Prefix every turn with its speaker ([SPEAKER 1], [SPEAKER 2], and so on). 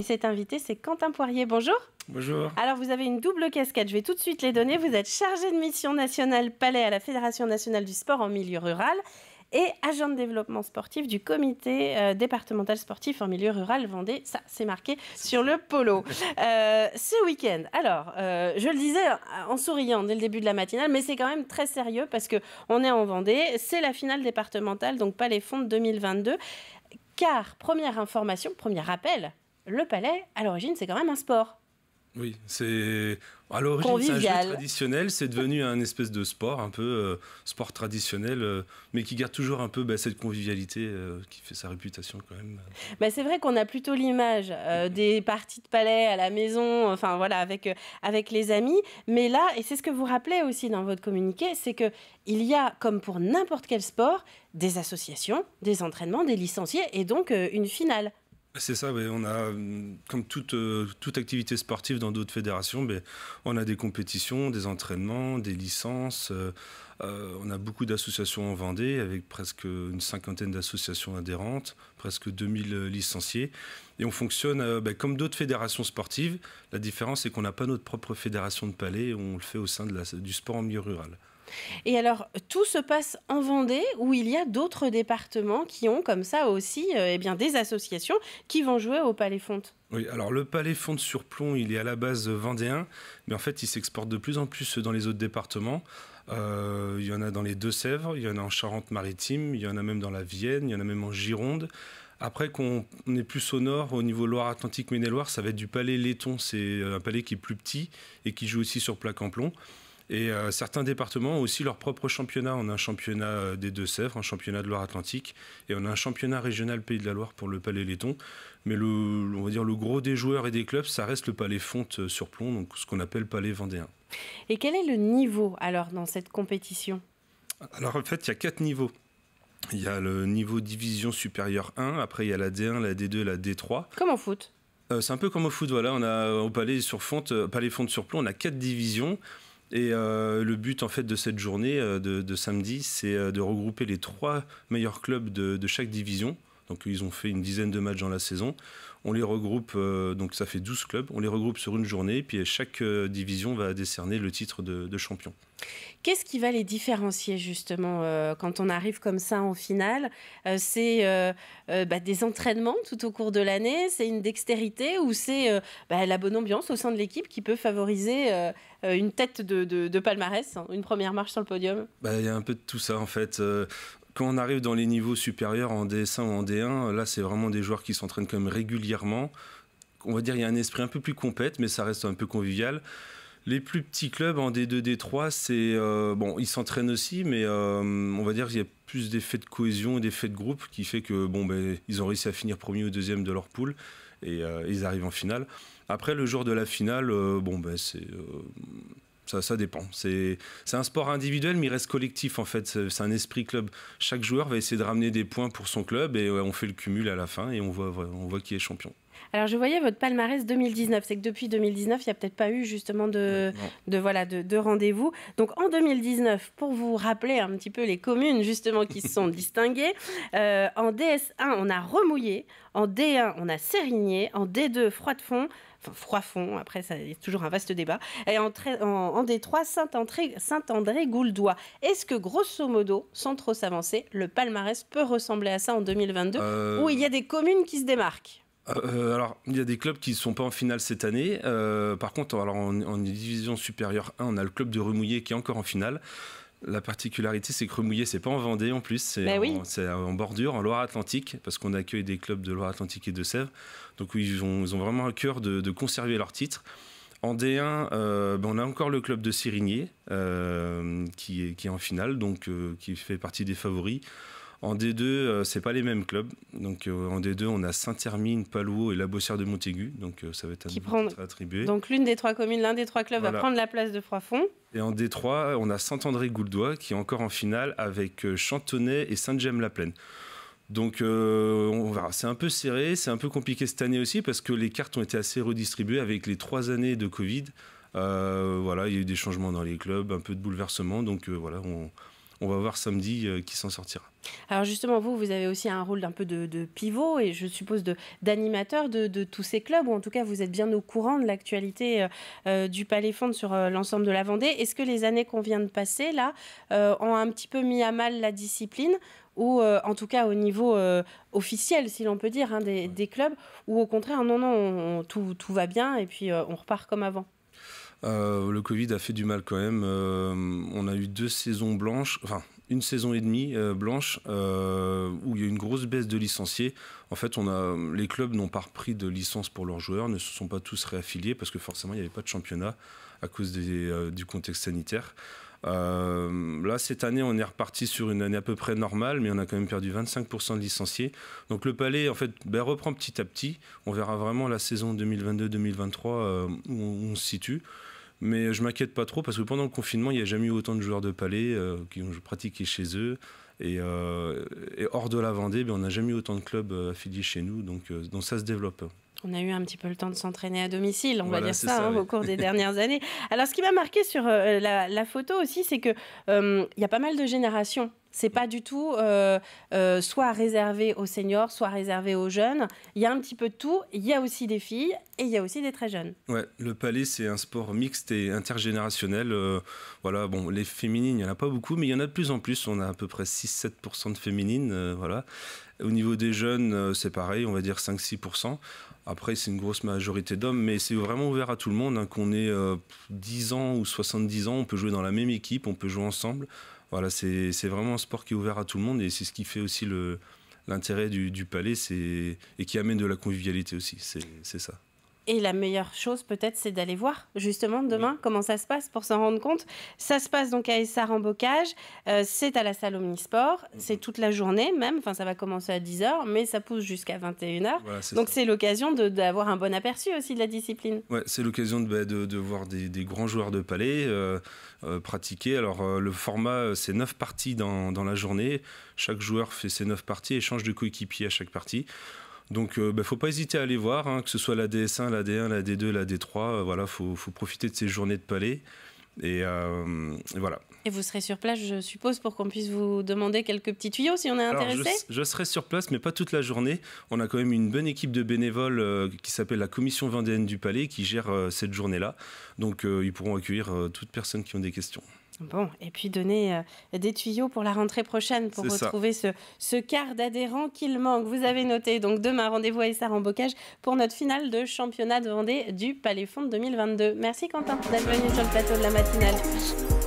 [SPEAKER 1] Et cet invité, c'est Quentin Poirier. Bonjour. Bonjour. Alors, vous avez une double casquette. Je vais tout de suite les donner. Vous êtes chargé de mission nationale Palais à la Fédération nationale du sport en milieu rural et agent de développement sportif du comité euh, départemental sportif en milieu rural Vendée. Ça, c'est marqué sur le polo. Euh, ce week-end, alors, euh, je le disais en souriant dès le début de la matinale, mais c'est quand même très sérieux parce que on est en Vendée, c'est la finale départementale, donc pas les fonds de 2022. Car, première information, premier rappel, le palais, à l'origine, c'est quand même un sport.
[SPEAKER 2] Oui, c'est à l'origine c'est un jeu traditionnel, c'est devenu un espèce de sport, un peu euh, sport traditionnel, euh, mais qui garde toujours un peu bah, cette convivialité euh, qui fait sa réputation quand même.
[SPEAKER 1] Bah, c'est vrai qu'on a plutôt l'image des parties de palais à la maison, enfin voilà, avec, avec les amis, mais là, et c'est ce que vous rappelez aussi dans votre communiqué, c'est que il y a, comme pour n'importe quel sport, des associations, des entraînements, des licenciés et donc une finale.
[SPEAKER 2] C'est ça, on a, hum, comme euh, toute, activité sportive dans d'autres fédérations, ben, on a des compétitions, des entraînements, des licences. Euh, euh, on a beaucoup d'associations en Vendée, avec presque une cinquantaine d'associations adhérentes, presque 2000 licenciés. Et on fonctionne ben, comme d'autres fédérations sportives. La différence, c'est qu'on n'a pas notre propre fédération de palais, on le fait au sein du sport en milieu rural.
[SPEAKER 1] Et alors, tout se passe en Vendée, où il y a d'autres départements qui ont comme ça aussi euh, eh bien, des associations qui vont jouer au Palais Fonte.
[SPEAKER 2] Oui, alors le palais Fonte sur plomb, il est à la base vendéen, mais en fait, il s'exporte de plus en plus dans les autres départements. Euh, il y en a dans les Deux-Sèvres, il y en a en Charente-Maritime, il y en a même dans la Vienne, il y en a même en Gironde. Après, qu'on est plus au nord, au niveau Loire-Atlantique, loire ça va être du palais laiton. C'est euh, un palais qui est plus petit et qui joue aussi sur plaque en plomb. Et euh, certains départements ont aussi leur propre championnat. On a un championnat euh, des Deux-Sèvres, un championnat de Loire-Atlantique, et on a un championnat régional Pays de la Loire pour le Palais Letton. Mais le, on va dire le gros des joueurs et des clubs, ça reste le Palais Fonte euh, sur Plomb, donc ce qu'on appelle Palais Vendéen.
[SPEAKER 1] Et quel est le niveau alors dans cette compétition
[SPEAKER 2] Alors en fait, il y a quatre niveaux. Il y a le niveau division supérieure 1, après il y a la D1, la D2, la D3. Comme au foot C'est un peu comme au foot, voilà. On a au Palais sur Fonte, Palais Fonte sur Plomb, on a quatre divisions. Et euh, le but en fait de cette journée euh, de, samedi, c'est euh, de regrouper les trois meilleurs clubs de chaque division donc ils ont fait une dizaine de matchs dans la saison. On les regroupe, euh, donc ça fait 12 clubs, on les regroupe sur une journée, puis chaque euh, division va décerner le titre de, champion.
[SPEAKER 1] Qu'est-ce qui va les différencier justement euh, quand on arrive comme ça en finale C'est bah, des entraînements tout au cours de l'année, c'est une dextérité ou c'est bah, la bonne ambiance au sein de l'équipe qui peut favoriser une tête de, palmarès, hein, une première marche sur le podium
[SPEAKER 2] bah, Il y a un peu de tout ça en fait. Quand on arrive dans les niveaux supérieurs en DS1 ou en D1, là, c'est vraiment des joueurs qui s'entraînent quand même régulièrement. On va dire il y a un esprit un peu plus compète, mais ça reste un peu convivial. Les plus petits clubs en D2, D3, c'est euh, bon, ils s'entraînent aussi, mais euh, on va dire qu'il y a plus d'effets de cohésion et d'effets de groupe qui fait que bon, ben, ils ont réussi à finir premier ou deuxième de leur poule et euh, ils arrivent en finale. Après, le jour de la finale, bon, ben, c'est ça, dépend. C'est un sport individuel, mais il reste collectif en fait. C'est un esprit club. Chaque joueur va essayer de ramener des points pour son club et on fait le cumul à la fin et on voit qui est champion.
[SPEAKER 1] Alors, je voyais votre palmarès 2019. C'est que depuis 2019, il n'y a peut-être pas eu justement de, voilà, de, de rendez-vous. Donc, en 2019, pour vous rappeler un petit peu les communes justement qui se sont distinguées, euh, en DS1, on a Remouillé. En D1, on a Sérigné. En D2, Froid de Fond. Enfin, froid fond, après, il y a toujours un vaste débat. Et en, en, D3, Saint-André Saint Est-ce que, grosso modo, sans trop s'avancer, le palmarès peut ressembler à ça en 2022, euh, où il y a des communes qui se démarquent
[SPEAKER 2] euh, euh, alors, il y a des clubs qui ne sont pas en finale cette année. Euh, par contre, alors, en, division supérieure 1, on a le club de Remouillé qui est encore en finale. La particularité, c'est que Remouillé, c'est pas en Vendée en plus, c'est bah en, bordure, en Loire-Atlantique, parce qu'on accueille des clubs de Loire-Atlantique et de Sèvres. Donc, ils ont, ils ont vraiment à cœur de, conserver leur titre. En D1, ben, on a encore le club de Sirigné qui, est, en finale, donc qui fait partie des favoris. En D2, euh, c'est pas les mêmes clubs. Donc euh, en D2, on a Saint-Hermine, Palouo et La Bossière de Montaigu. Donc euh, ça va être un attribué. Donc
[SPEAKER 1] l'une des trois communes, l'un des trois clubs va prendre la place de Froidfond.
[SPEAKER 2] Et en D3, on a Saint-André-Gouldois qui est encore en finale avec Chantonnay et saint gemme la plaine Donc on C'est un peu serré, c'est un peu compliqué cette année aussi parce que les cartes ont été assez redistribuées avec les trois années de Covid. voilà, il y a eu des changements dans les clubs, un peu de bouleversement. Donc voilà, on, on va voir samedi euh, qui s'en sortira.
[SPEAKER 1] Alors justement, vous, vous avez aussi un rôle d'un peu de, pivot et je suppose d'animateur de, tous ces clubs, ou en tout cas vous êtes bien au courant de l'actualité euh, euh, du Palais Fond sur l'ensemble de la Vendée. Est-ce que les années qu'on vient de passer là ont un petit peu mis à mal la discipline ou en tout cas au niveau officiel, si l'on peut dire, hein, des, clubs, ou au contraire, non, non, tout, va bien et puis on repart comme avant
[SPEAKER 2] euh, le Covid a fait du mal quand même. Euh, on a eu deux saisons blanches, enfin une saison et demie euh, blanche, où il y a une grosse baisse de licenciés. En fait, on a, les clubs n'ont pas repris de licence pour leurs joueurs, ne se sont pas tous réaffiliés parce que forcément, il n'y avait pas de championnat à cause du contexte sanitaire. Euh, là, cette année, on est reparti sur une année à peu près normale, mais on a quand même perdu 25% de licenciés. Donc le Palais, en fait, ben, reprend petit à petit. On verra vraiment la saison 2022-2023 euh, où on, se situe. Mais je m'inquiète pas trop parce que pendant le confinement, il n'y a jamais eu autant de joueurs de Palais euh, qui ont pratiqué chez eux. Et, hors de la Vendée, ben, on n'a jamais eu autant de clubs affiliés chez nous, donc, donc ça se développe.
[SPEAKER 1] On a eu un petit peu le temps de s'entraîner à domicile, on va dire ça, hein, au cours des dernières années. Alors, ce qui m'a marqué sur euh, la, photo aussi, c'est que euh, il y a pas mal de générations. C'est pas du tout euh, soit réservé aux seniors, soit réservé aux jeunes. Il y a un petit peu de tout. Il y a aussi des filles et il y a aussi des très jeunes.
[SPEAKER 2] Ouais, le palais c'est un sport mixte et intergénérationnel. voilà, bon, les féminines, il n'y en a pas beaucoup, mais il y en a de plus en plus. On a à peu près 6-7% de féminines, voilà. Au niveau des jeunes, euh, c'est pareil, on va dire 5-6%. Après, c'est une grosse majorité d'hommes, mais c'est vraiment ouvert à tout le monde. Hein, qu'on ait 10 euh, ans ou 70 ans, on peut jouer dans la même équipe, on peut jouer ensemble. Voilà, c'est vraiment un sport qui est ouvert à tout le monde et c'est ce qui fait aussi l'intérêt du, du, palais et qui amène de la convivialité aussi. C'est ça.
[SPEAKER 1] Et la meilleure chose peut-être, c'est d'aller voir justement demain comment ça se passe pour s'en rendre compte. Ça se passe donc à Essar en Bocage, euh, c'est à la salle Omnisport, mhm. c'est toute la journée même, enfin ça va commencer à 10h, mais ça pousse jusqu'à 21h. donc c'est l'occasion d'avoir un bon aperçu aussi de la discipline.
[SPEAKER 2] c'est l'occasion de, bah, voir des, grands joueurs de palais euh, euh, pratiquer. Alors le format, c'est neuf parties dans, dans la journée, chaque joueur fait ses neuf parties et change de coéquipier à chaque partie. Donc, il euh, ne bah, faut pas hésiter à aller voir, hein, que ce soit la DS1, la D1, la D2, la D3. Euh, voilà, faut, profiter de ces journées de palais. Euh, et, voilà.
[SPEAKER 1] Et vous serez sur place, je suppose, pour qu'on puisse vous demander quelques petits tuyaux si on est intéressé
[SPEAKER 2] je, serai sur place, mais pas toute la journée. On a quand même une bonne équipe de bénévoles qui s'appelle la Commission vendéenne du Palais qui gère cette journée-là. Donc ils pourront accueillir toute personne qui ont des questions.
[SPEAKER 1] Bon, et puis donner euh, des tuyaux pour la rentrée prochaine pour retrouver ce, ce quart d'adhérents qu'il manque. Vous avez noté, donc demain, rendez-vous à Essar en Bocage pour notre finale de championnat de Vendée du Palais Fond 2022. Merci Quentin d'être venu sur le plateau de la
[SPEAKER 2] matinale.